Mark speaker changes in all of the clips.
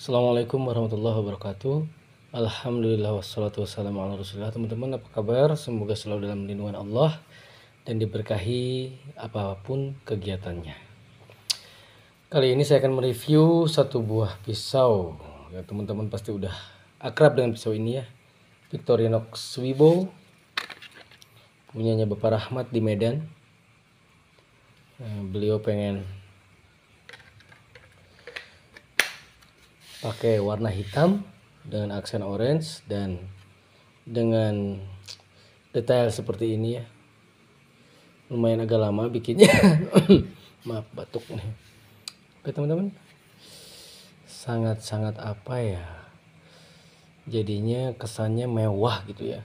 Speaker 1: Assalamualaikum warahmatullahi wabarakatuh Alhamdulillah wassalatu wassalamu ala rasulullah Teman-teman apa kabar? Semoga selalu dalam lindungan Allah Dan diberkahi apapun kegiatannya Kali ini saya akan mereview satu buah pisau Ya teman-teman pasti udah akrab dengan pisau ini ya Victorinox Wibo Punyanya Bapak Rahmat di Medan eh, Beliau pengen pakai warna hitam dengan aksen orange dan dengan detail seperti ini ya lumayan agak lama bikinnya maaf batuk nih oke teman-teman sangat-sangat apa ya jadinya kesannya mewah gitu ya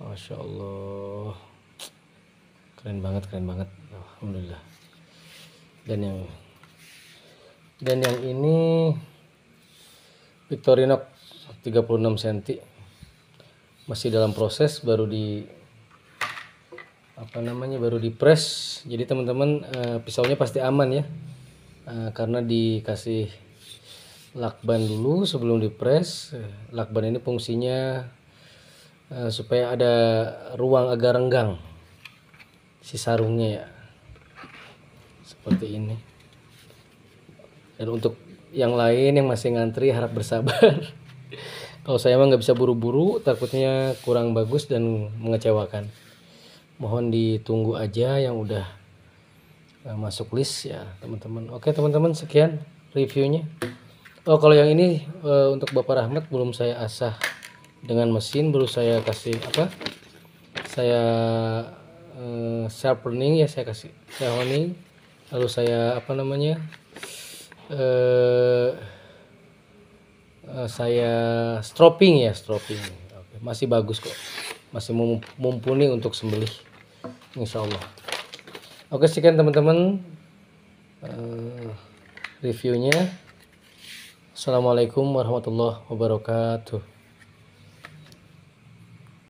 Speaker 1: Masya Allah keren banget keren banget Alhamdulillah dan yang dan yang ini Victorinox 36 cm masih dalam proses baru di apa namanya baru di press jadi teman-teman uh, pisaunya pasti aman ya uh, karena dikasih lakban dulu sebelum di press eh, lakban ini fungsinya uh, supaya ada ruang agak renggang si sarungnya ya seperti ini dan untuk yang lain yang masih ngantri harap bersabar kalau saya emang nggak bisa buru-buru takutnya kurang bagus dan mengecewakan mohon ditunggu aja yang udah eh, masuk list ya teman-teman oke teman-teman sekian reviewnya oh kalau yang ini eh, untuk bapak rahmat belum saya asah dengan mesin baru saya kasih apa saya eh, sharpening ya saya kasih saya honing lalu saya apa namanya Eh, eh, saya stropping ya stropping okay. masih bagus kok masih mumpuni untuk sembelih Insya Allah Oke sekian teman-teman uh, reviewnya Assalamualaikum warahmatullahi wabarakatuh